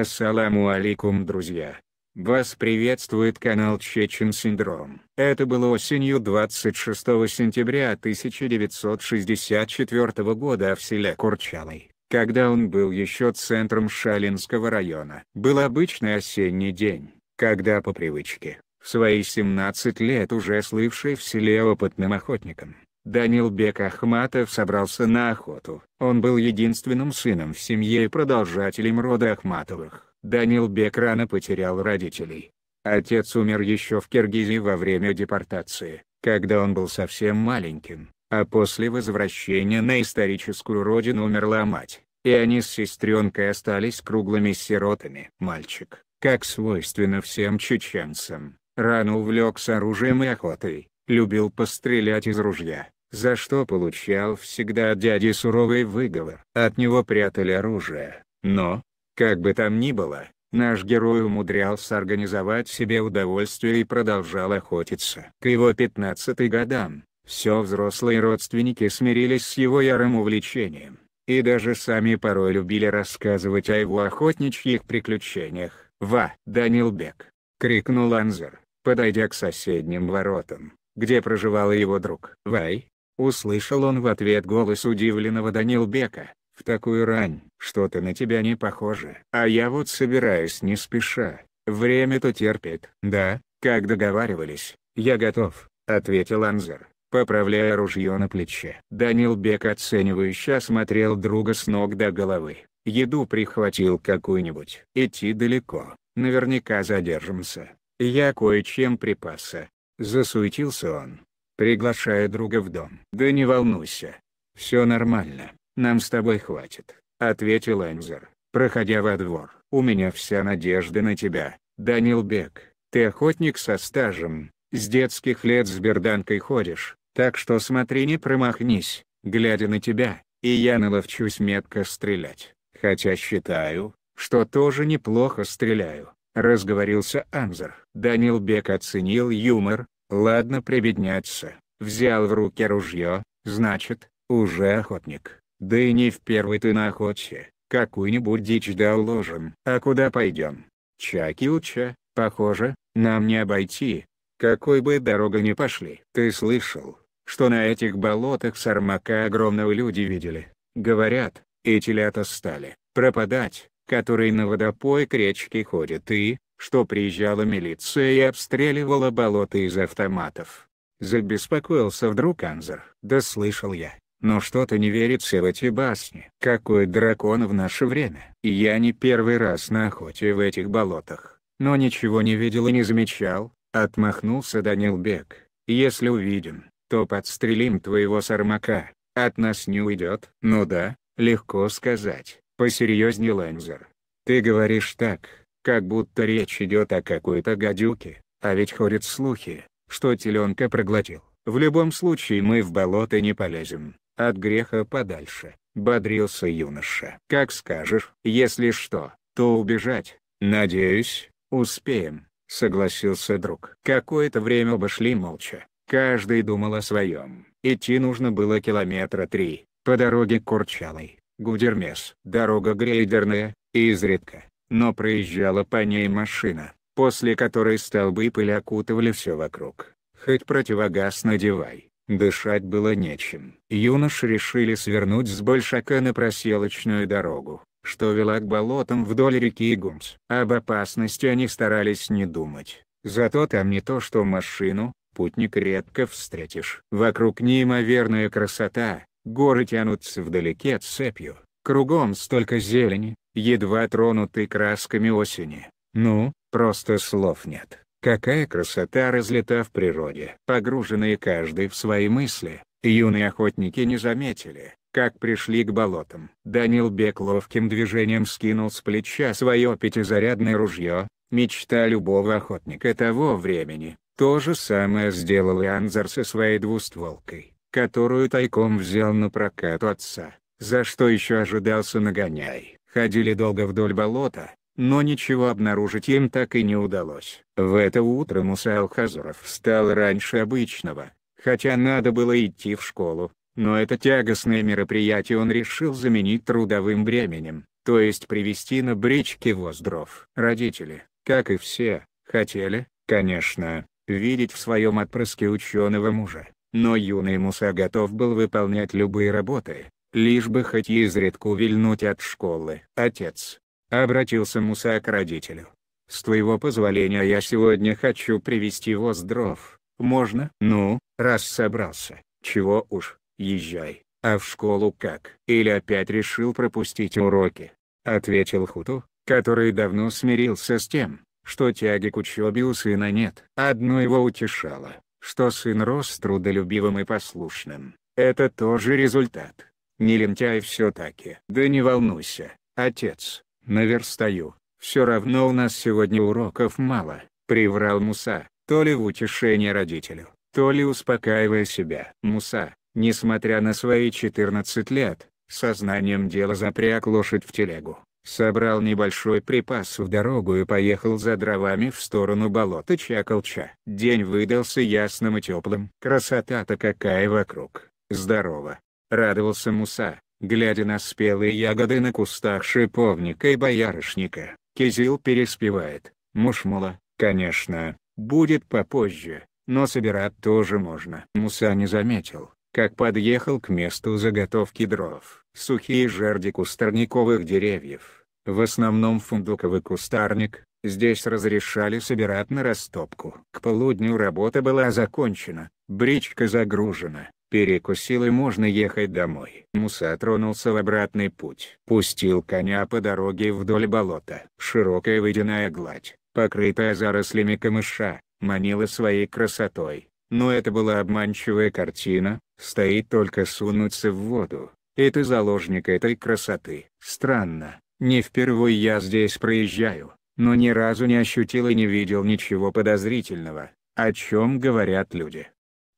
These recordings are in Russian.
Ассаламу алейкум друзья! Вас приветствует канал Чечен Синдром. Это было осенью 26 сентября 1964 года в селе Курчалый, когда он был еще центром Шалинского района. Был обычный осенний день, когда по привычке, в свои 17 лет уже слывший в селе опытным охотником, Бек Ахматов собрался на охоту. Он был единственным сыном в семье и продолжателем рода Ахматовых. Бек рано потерял родителей. Отец умер еще в Киргизии во время депортации, когда он был совсем маленьким, а после возвращения на историческую родину умерла мать, и они с сестренкой остались круглыми сиротами. Мальчик, как свойственно всем чеченцам, рано увлекся оружием и охотой любил пострелять из ружья за что получал всегда от дяди суровый выговор. От него прятали оружие, но, как бы там ни было, наш герой умудрялся организовать себе удовольствие и продолжал охотиться. К его 15 годам, все взрослые родственники смирились с его ярым увлечением, и даже сами порой любили рассказывать о его охотничьих приключениях. «Ва, Бек! крикнул Анзер, подойдя к соседним воротам, где проживал его друг. «Вай, Услышал он в ответ голос удивленного Данилбека. «В такую рань, что-то на тебя не похоже. А я вот собираюсь не спеша, время-то терпит». «Да, как договаривались, я готов», — ответил Анзер, поправляя ружье на плече. Данилбек оценивающе осмотрел друга с ног до головы. Еду прихватил какую-нибудь. Идти далеко, наверняка задержимся. Я кое-чем припаса. Засуетился он приглашая друга в дом. «Да не волнуйся. Все нормально, нам с тобой хватит», — ответил Энзер, проходя во двор. «У меня вся надежда на тебя, Данил Бек. Ты охотник со стажем, с детских лет с берданкой ходишь, так что смотри не промахнись, глядя на тебя, и я наловчусь метко стрелять, хотя считаю, что тоже неплохо стреляю», — разговорился Анзер. Данил Бек оценил юмор, Ладно приведняться, взял в руки ружье, значит, уже охотник. Да и не в первый ты на охоте, какую-нибудь дичь доложим. А куда пойдем? Чакиуча, похоже, нам не обойти. Какой бы дорога ни пошли. Ты слышал, что на этих болотах сармака огромного люди видели? Говорят, эти лята стали пропадать, которые на водопой к речке ходят и, что приезжала милиция и обстреливала болото из автоматов. Забеспокоился вдруг Анзер. Да слышал я, но что-то не верится в эти басни. Какой дракон в наше время. И я не первый раз на охоте в этих болотах, но ничего не видел и не замечал, отмахнулся Данил Бек. Если увидим, то подстрелим твоего сармака, от нас не уйдет. Ну да, легко сказать, посерьезнее Ланзер. Ты говоришь так, как будто речь идет о какой-то гадюке, а ведь ходят слухи, что теленка проглотил. В любом случае мы в болото не полезем, от греха подальше, бодрился юноша. Как скажешь, если что, то убежать, надеюсь, успеем, согласился друг. Какое-то время обошли молча, каждый думал о своем. Идти нужно было километра три, по дороге к Курчалой, Гудермес. Дорога грейдерная, изредка, но проезжала по ней машина, после которой столбы пыли окутывали все вокруг. Хоть противогаз надевай, дышать было нечем. Юноши решили свернуть с большака на проселочную дорогу, что вела к болотам вдоль реки Гумс. Об опасности они старались не думать, зато там не то что машину, путник редко встретишь. Вокруг неимоверная красота, горы тянутся вдалеке цепью, кругом столько зелени, едва тронутый красками осени. Ну, просто слов нет. Какая красота разлета в природе. Погруженные каждый в свои мысли, юные охотники не заметили, как пришли к болотам. Данил Бек ловким движением скинул с плеча свое пятизарядное ружье, мечта любого охотника того времени. То же самое сделал и Анзар со своей двустволкой, которую тайком взял на прокат у отца, за что еще ожидался нагоняй. Ходили долго вдоль болота, но ничего обнаружить им так и не удалось. В это утро Мусаил Хазуров встал раньше обычного, хотя надо было идти в школу, но это тягостное мероприятие он решил заменить трудовым бременем, то есть привести на бричке воздров. Родители, как и все, хотели, конечно, видеть в своем отпрыске ученого мужа, но юный Муса готов был выполнять любые работы, лишь бы хоть изредку вильнуть от школы. «Отец», — обратился Муса к родителю, — «с твоего позволения я сегодня хочу привести его с дров, можно?» «Ну, раз собрался, чего уж, езжай, а в школу как?» «Или опять решил пропустить уроки», — ответил Хуту, который давно смирился с тем, что тяги к учебе у сына нет. Одно его утешало, что сын рос трудолюбивым и послушным. Это тоже результат. Не лентяй все-таки. Да не волнуйся, отец, наверстаю. Все равно у нас сегодня уроков мало, приврал Муса, то ли в утешение родителю, то ли успокаивая себя. Муса, несмотря на свои 14 лет, сознанием дела запряг лошадь в телегу, собрал небольшой припас в дорогу и поехал за дровами в сторону болота Чаколча. День выдался ясным и теплым. Красота-то какая вокруг. Здорово. Радовался Муса, глядя на спелые ягоды на кустах шиповника и боярышника. Кизил переспевает, мушмула, конечно, будет попозже, но собирать тоже можно. Муса не заметил, как подъехал к месту заготовки дров. Сухие жерди кустарниковых деревьев, в основном фундуковый кустарник, здесь разрешали собирать на растопку. К полудню работа была закончена, бричка загружена, Перекусил и можно ехать домой. Муса тронулся в обратный путь. Пустил коня по дороге вдоль болота. Широкая водяная гладь, покрытая зарослями камыша, манила своей красотой. Но это была обманчивая картина, стоит только сунуться в воду. И ты заложник этой красоты. Странно, не впервые я здесь проезжаю, но ни разу не ощутил и не видел ничего подозрительного, о чем говорят люди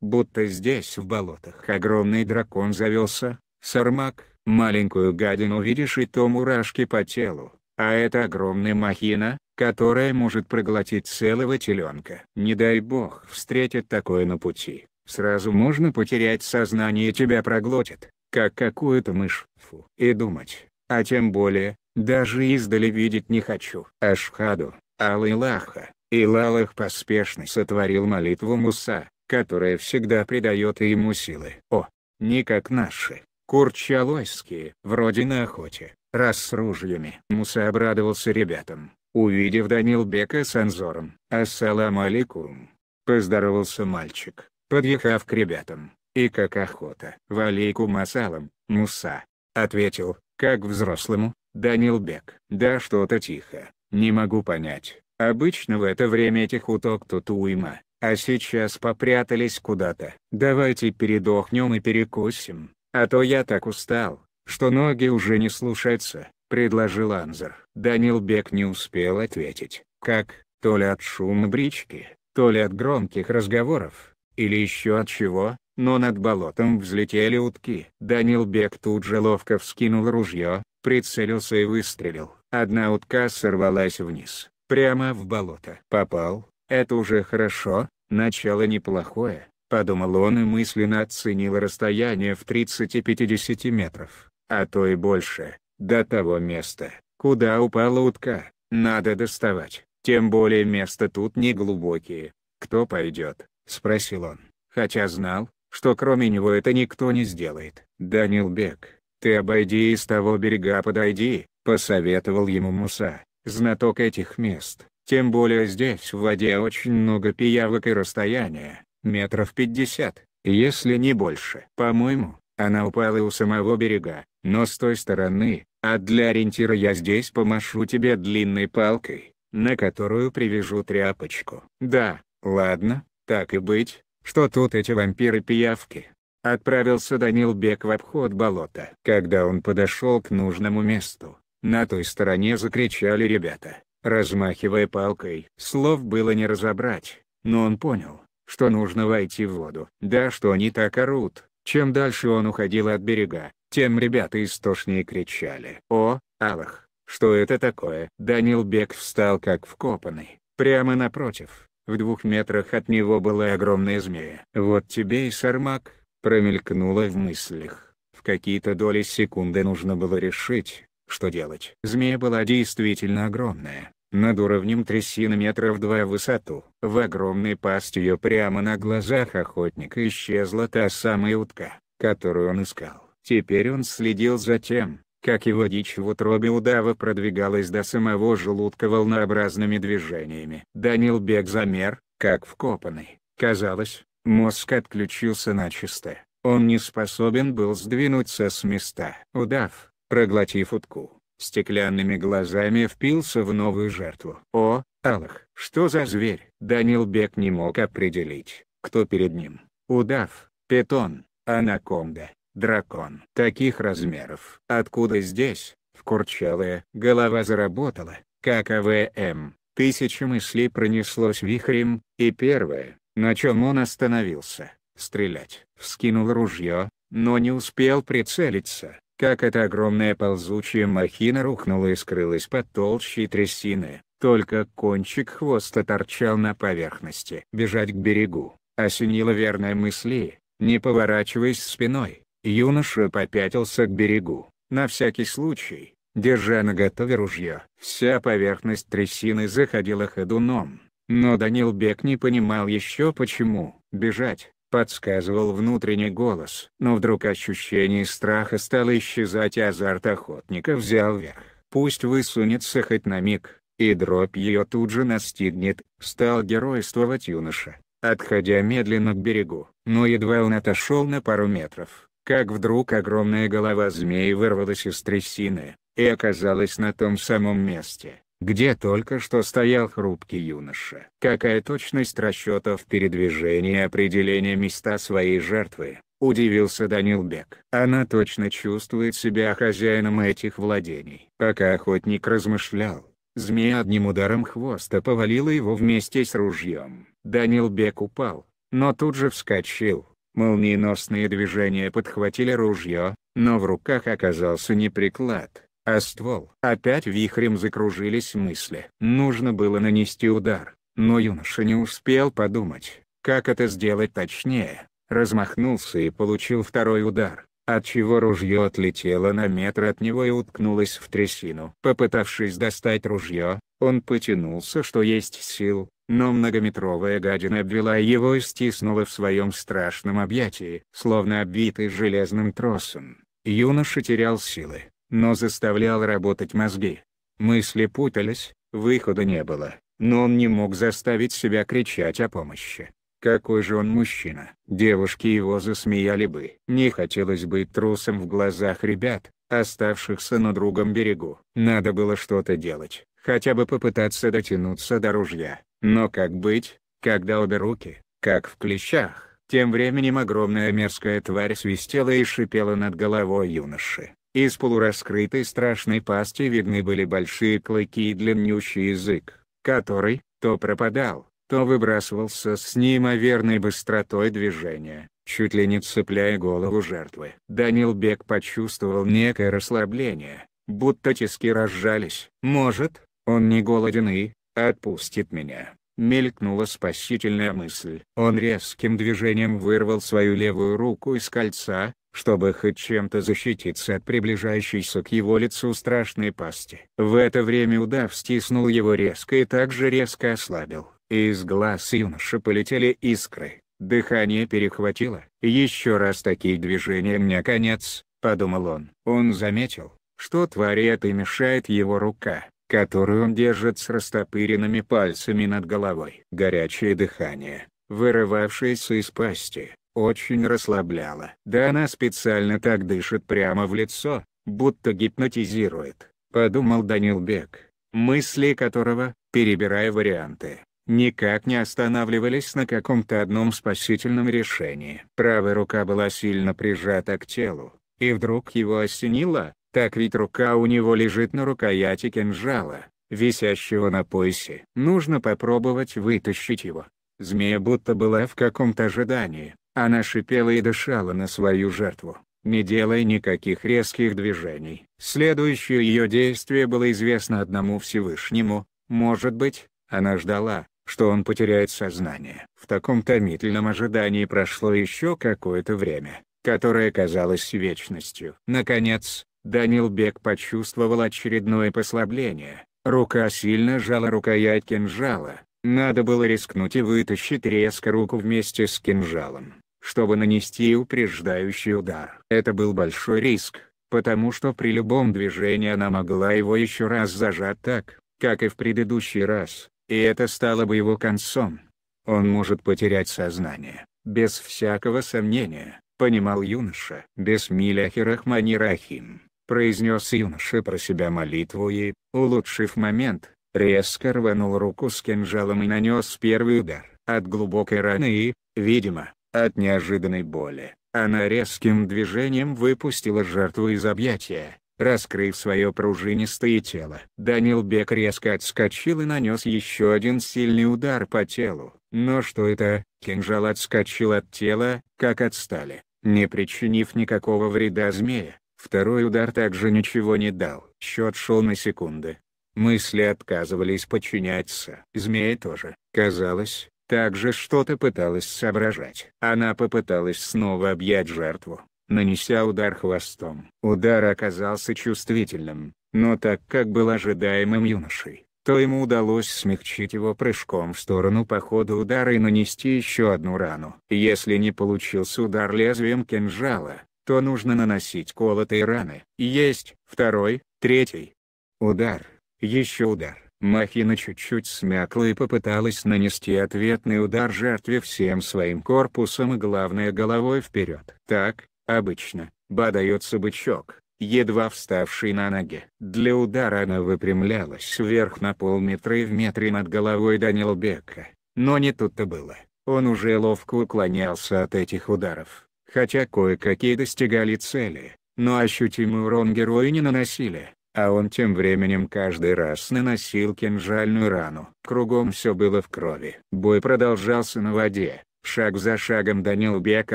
будто здесь в болотах огромный дракон завелся, сармак, маленькую гадину видишь и то мурашки по телу, а это огромная махина, которая может проглотить целого теленка. Не дай бог встретит такое на пути, сразу можно потерять сознание и тебя проглотит, как какую-то мышь, фу, и думать, а тем более, даже издали видеть не хочу. Ашхаду, Аллаха, Илалах поспешно сотворил молитву Муса, которое всегда придает ему силы. О, не как наши, курчалойские, вроде на охоте, раз с ружьями. Муса обрадовался ребятам, увидев Данилбека с Анзором. «Ассалам алейкум!» — поздоровался мальчик, подъехав к ребятам, и как охота. «Валейкум ассалам, Муса!» — ответил, как взрослому, Данилбек. «Да что-то тихо, не могу понять». Обычно в это время этих уток тут уйма, а сейчас попрятались куда-то. Давайте передохнем и перекусим, а то я так устал, что ноги уже не слушаются», — предложил Анзер. Данил Бек не успел ответить, как, то ли от шума брички, то ли от громких разговоров, или еще от чего, но над болотом взлетели утки. Данил Бек тут же ловко вскинул ружье, прицелился и выстрелил. Одна утка сорвалась вниз, прямо в болото. Попал, это уже хорошо, Начало неплохое, подумал он и мысленно оценил расстояние в 30-50 метров, а то и больше, до того места, куда упала утка, надо доставать, тем более места тут не глубокие. Кто пойдет? спросил он, хотя знал, что кроме него это никто не сделает. «Данил Бек, ты обойди из того берега подойди», — посоветовал ему Муса, знаток этих мест. Тем более здесь в воде очень много пиявок и расстояние, метров 50, если не больше. По-моему, она упала у самого берега, но с той стороны, а для ориентира я здесь помашу тебе длинной палкой, на которую привяжу тряпочку. Да, ладно, так и быть, что тут эти вампиры-пиявки. Отправился Данил Бек в обход болота. Когда он подошел к нужному месту, на той стороне закричали ребята размахивая палкой. Слов было не разобрать, но он понял, что нужно войти в воду. Да что они так орут, чем дальше он уходил от берега, тем ребята истошнее кричали. «О, Аллах, что это такое?» Данил Бек встал как вкопанный, прямо напротив. В двух метрах от него была огромная змея. «Вот тебе и сармак», — промелькнуло в мыслях. В какие-то доли секунды нужно было решить, что делать. Змея была действительно огромная, над уровнем трясины метров два в высоту. В огромной пасти ее прямо на глазах охотника исчезла та самая утка, которую он искал. Теперь он следил за тем, как его дичь в утробе удава продвигалась до самого желудка волнообразными движениями. Данил бег замер, как вкопанный. Казалось, мозг отключился начисто. Он не способен был сдвинуться с места. Удав, проглотив утку, Стеклянными глазами впился в новую жертву. О, Аллах! Что за зверь? Данил Данилбек не мог определить, кто перед ним. Удав, питон, анаконда, дракон. Таких размеров. Откуда здесь, в Курчалое? Голова заработала, как АВМ. Тысяча мыслей пронеслось вихрем, и первое, на чем он остановился, стрелять. Вскинул ружье, но не успел прицелиться как эта огромная ползучая махина рухнула и скрылась под толщей трясины, только кончик хвоста торчал на поверхности. Бежать к берегу, осенила верная мысли, не поворачиваясь спиной, юноша попятился к берегу, на всякий случай, держа наготове ружье. Вся поверхность трясины заходила ходуном, но Данил Бек не понимал еще почему. Бежать, подсказывал внутренний голос. Но вдруг ощущение страха стало исчезать и азарт охотника взял верх. Пусть высунется хоть на миг, и дробь ее тут же настигнет, стал геройствовать юноша, отходя медленно к берегу. Но едва он отошел на пару метров, как вдруг огромная голова змеи вырвалась из трясины, и оказалась на том самом месте, где только что стоял хрупкий юноша. Какая точность расчетов передвижения и определения места своей жертвы, удивился Данил Бек. Она точно чувствует себя хозяином этих владений. Пока охотник размышлял, змея одним ударом хвоста повалила его вместе с ружьем. Данил Бек упал, но тут же вскочил. Молниеносные движения подхватили ружье, но в руках оказался не приклад а ствол. Опять вихрем закружились мысли. Нужно было нанести удар, но юноша не успел подумать, как это сделать точнее. Размахнулся и получил второй удар, отчего ружье отлетело на метр от него и уткнулось в трясину. Попытавшись достать ружье, он потянулся что есть сил, но многометровая гадина обвела его и стиснула в своем страшном объятии, словно обвитый железным тросом. Юноша терял силы но заставлял работать мозги. Мысли путались, выхода не было, но он не мог заставить себя кричать о помощи. Какой же он мужчина. Девушки его засмеяли бы. Не хотелось быть трусом в глазах ребят, оставшихся на другом берегу. Надо было что-то делать, хотя бы попытаться дотянуться до ружья. Но как быть, когда обе руки, как в клещах? Тем временем огромная мерзкая тварь свистела и шипела над головой юноши. Из полураскрытой страшной пасти видны были большие клыки и длиннющий язык, который, то пропадал, то выбрасывался с неимоверной быстротой движения, чуть ли не цепляя голову жертвы. Данил Бек почувствовал некое расслабление, будто тиски разжались. «Может, он не голоден и отпустит меня», — мелькнула спасительная мысль. Он резким движением вырвал свою левую руку из кольца, чтобы хоть чем-то защититься от приближающейся к его лицу страшной пасти. В это время удав стиснул его резко и также резко ослабил, из глаз юноши полетели искры, дыхание перехватило. «Еще раз такие движения мне конец», — подумал он. Он заметил, что твари это мешает его рука, которую он держит с растопыренными пальцами над головой. Горячее дыхание, вырывавшееся из пасти, очень расслабляло. Да она специально так дышит прямо в лицо, будто гипнотизирует, подумал Данил Бек, мысли которого, перебирая варианты, никак не останавливались на каком-то одном спасительном решении. Правая рука была сильно прижата к телу, и вдруг его осенило, так ведь рука у него лежит на рукояти кинжала, висящего на поясе. Нужно попробовать вытащить его. Змея будто была в каком-то ожидании, она шипела и дышала на свою жертву, не делая никаких резких движений. Следующее ее действие было известно одному Всевышнему, может быть, она ждала, что он потеряет сознание. В таком томительном ожидании прошло еще какое-то время, которое казалось вечностью. Наконец, Данил Бек почувствовал очередное послабление, рука сильно жала рукоять кинжала, надо было рискнуть и вытащить резко руку вместе с кинжалом чтобы нанести упреждающий удар. Это был большой риск, потому что при любом движении она могла его еще раз зажать так, как и в предыдущий раз, и это стало бы его концом. Он может потерять сознание, без всякого сомнения, понимал юноша. «Бесмиляхи Рахмани Рахим», произнес юноша про себя молитву и, улучшив момент, резко рванул руку с кинжалом и нанес первый удар. От глубокой раны и, видимо, от неожиданной боли. Она резким движением выпустила жертву из объятия, раскрыв свое пружинистое тело. Данил Бек резко отскочил и нанес еще один сильный удар по телу. Но что это? Кинжал отскочил от тела, как от стали, не причинив никакого вреда змея. Второй удар также ничего не дал. Счет шел на секунды. Мысли отказывались подчиняться. Змеи тоже. Казалось, также что-то пыталась соображать. Она попыталась снова объять жертву, нанеся удар хвостом. Удар оказался чувствительным, но так как был ожидаемым юношей, то ему удалось смягчить его прыжком в сторону по ходу удара и нанести еще одну рану. Если не получился удар лезвием кинжала, то нужно наносить колотые раны. Есть, второй, третий. Удар, еще удар. Махина чуть-чуть смякла и попыталась нанести ответный удар жертве всем своим корпусом и главное головой вперед. Так, обычно, бодается бычок, едва вставший на ноги. Для удара она выпрямлялась вверх на полметра и в метре над головой Данил Бека. Но не тут-то было, он уже ловко уклонялся от этих ударов, хотя кое-какие достигали цели, но ощутимый урон герои не наносили а он тем временем каждый раз наносил кинжальную рану. Кругом все было в крови. Бой продолжался на воде. Шаг за шагом Данил Бек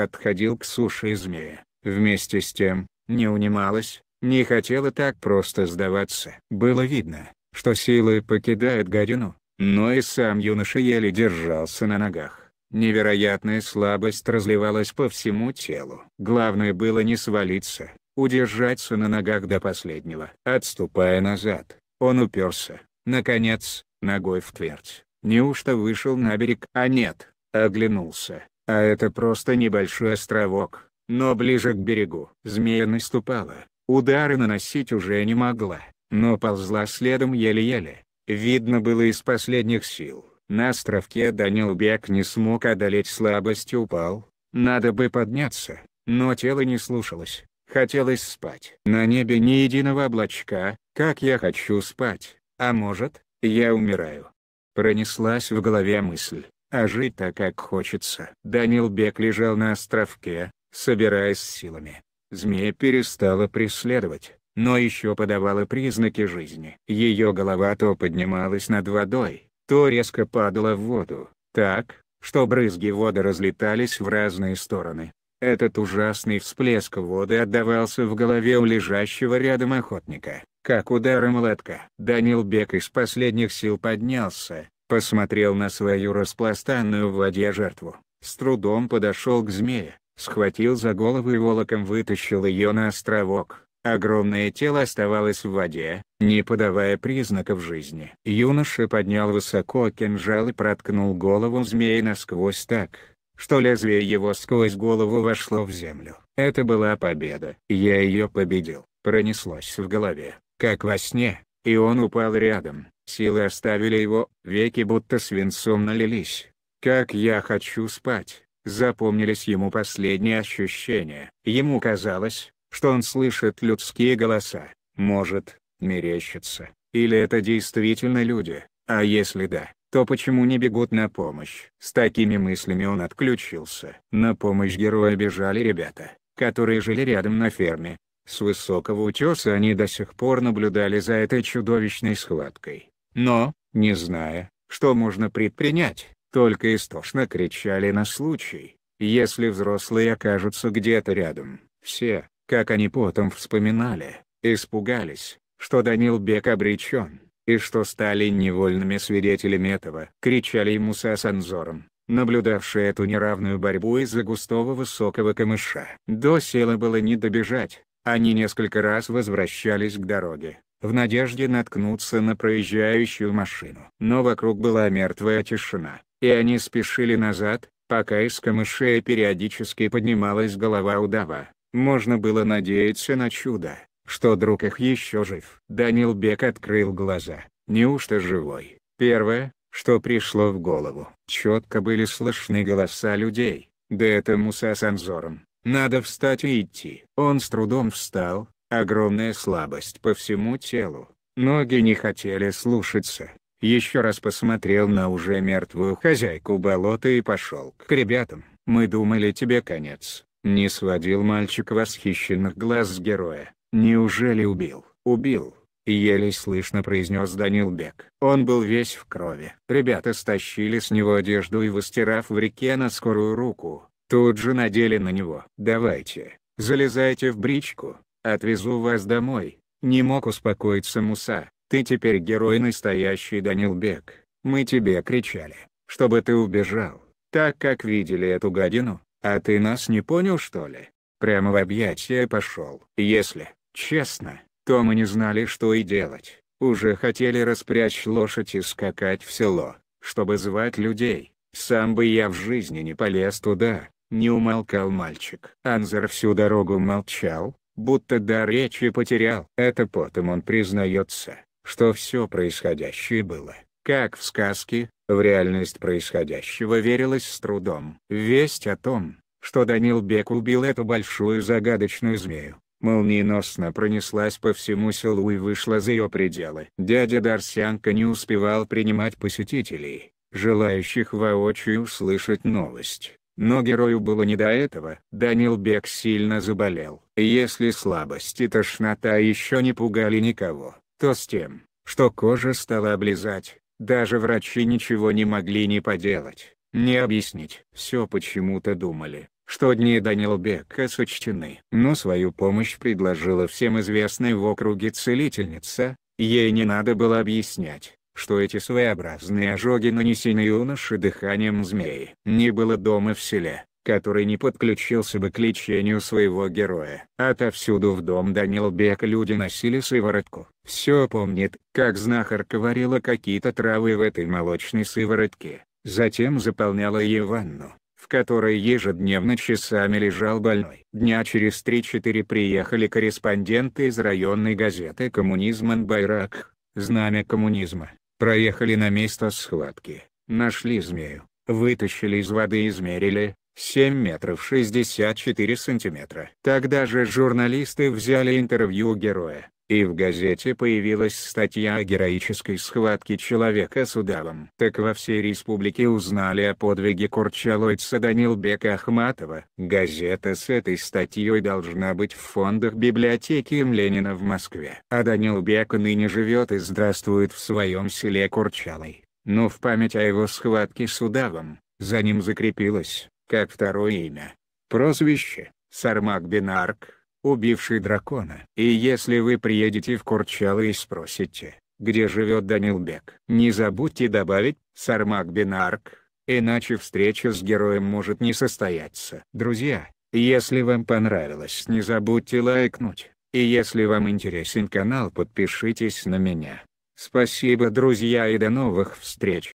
отходил к суше змея. Вместе с тем, не унималась, не хотела так просто сдаваться. Было видно, что силы покидают Гадину, но и сам юноша еле держался на ногах. Невероятная слабость разливалась по всему телу. Главное было не свалиться удержаться на ногах до последнего. Отступая назад, он уперся, наконец, ногой в твердь. Неужто вышел на берег? А нет, оглянулся. А это просто небольшой островок, но ближе к берегу. Змея наступала, удары наносить уже не могла, но ползла следом еле-еле. Видно было из последних сил. На островке Данил Бек не смог одолеть слабость и упал. Надо бы подняться, но тело не слушалось. Хотелось спать. На небе ни единого облачка, как я хочу спать, а может, я умираю. Пронеслась в голове мысль, а жить так как хочется. Данил Бек лежал на островке, собираясь силами. Змея перестала преследовать, но еще подавала признаки жизни. Ее голова то поднималась над водой, то резко падала в воду, так, что брызги воды разлетались в разные стороны. Этот ужасный всплеск воды отдавался в голове у лежащего рядом охотника, как удары молотка. Данил Бек из последних сил поднялся, посмотрел на свою распластанную в воде жертву, с трудом подошел к змее, схватил за голову и волоком вытащил ее на островок. Огромное тело оставалось в воде, не подавая признаков жизни. Юноша поднял высоко кинжал и проткнул голову змеи насквозь так, что лезвие его сквозь голову вошло в землю. Это была победа. Я ее победил. Пронеслось в голове, как во сне, и он упал рядом. Силы оставили его, веки будто свинцом налились. Как я хочу спать. Запомнились ему последние ощущения. Ему казалось, что он слышит людские голоса. Может, мерещится. Или это действительно люди, а если да, то почему не бегут на помощь? С такими мыслями он отключился. На помощь героя бежали ребята, которые жили рядом на ферме. С высокого утеса они до сих пор наблюдали за этой чудовищной схваткой. Но, не зная, что можно предпринять, только истошно кричали на случай, если взрослые окажутся где-то рядом. Все, как они потом вспоминали, испугались, что Данил Бек обречен и что стали невольными свидетелями этого, кричали ему с Санзором, наблюдавшие эту неравную борьбу из-за густого высокого камыша. До села было не добежать, они несколько раз возвращались к дороге, в надежде наткнуться на проезжающую машину. Но вокруг была мертвая тишина, и они спешили назад, пока из камышей периодически поднималась голова удава. Можно было надеяться на чудо, что друг их еще жив. Данил Бек открыл глаза, неужто живой? Первое, что пришло в голову. Четко были слышны голоса людей, да это Муса с Анзором, надо встать и идти. Он с трудом встал, огромная слабость по всему телу, ноги не хотели слушаться. Еще раз посмотрел на уже мертвую хозяйку болота и пошел к ребятам. «Мы думали тебе конец», — не сводил мальчик восхищенных глаз с героя. «Неужели убил?» «Убил», — еле слышно произнес Данил Бек. Он был весь в крови. Ребята стащили с него одежду и, выстирав в реке на скорую руку, тут же надели на него. «Давайте, залезайте в бричку, отвезу вас домой». Не мог успокоиться Муса. «Ты теперь герой настоящий Данил Бек. Мы тебе кричали, чтобы ты убежал, так как видели эту гадину, а ты нас не понял что ли?» Прямо в объятия пошел. «Если Честно, то мы не знали, что и делать. Уже хотели распрячь лошадь и скакать в село, чтобы звать людей. Сам бы я в жизни не полез туда, не умолкал мальчик. Анзер всю дорогу молчал, будто до речи потерял. Это потом он признается, что все происходящее было, как в сказке, в реальность происходящего верилось с трудом. Весть о том, что Данил Бек убил эту большую загадочную змею, молниеносно пронеслась по всему селу и вышла за ее пределы. Дядя Дарсянка не успевал принимать посетителей, желающих воочию услышать новость. Но герою было не до этого. Данил Бек сильно заболел. Если слабость и тошнота еще не пугали никого, то с тем, что кожа стала облизать, даже врачи ничего не могли ни поделать, не объяснить. Все почему-то думали, что дни Данила Бека сочтены. Но свою помощь предложила всем известная в округе целительница, ей не надо было объяснять что эти своеобразные ожоги нанесены юноше дыханием змеи. Не было дома в селе, который не подключился бы к лечению своего героя. Отовсюду в дом Данил Бека люди носили сыворотку. Все помнит, как знахарка варила какие-то травы в этой молочной сыворотке, затем заполняла ей ванну в которой ежедневно часами лежал больной. Дня через 3-4 приехали корреспонденты из районной газеты «Коммунизм Байрак», «Знамя коммунизма», проехали на место схватки, нашли змею, вытащили из воды и измерили, 7 метров 64 сантиметра. Тогда же журналисты взяли интервью героя и в газете появилась статья о героической схватке человека с удавом. Так во всей республике узнали о подвиге курчалойца Данилбека Ахматова. Газета с этой статьей должна быть в фондах библиотеки им Ленина в Москве. А Данилбек ныне живет и здравствует в своем селе Курчалой. Но ну, в память о его схватке с удавом, за ним закрепилось, как второе имя, прозвище, Сармак Бинарк убивший дракона. И если вы приедете в Курчалы и спросите, где живет Данилбек, не забудьте добавить «Сармак Бинарк», иначе встреча с героем может не состояться. Друзья, если вам понравилось не забудьте лайкнуть, и если вам интересен канал подпишитесь на меня. Спасибо друзья и до новых встреч.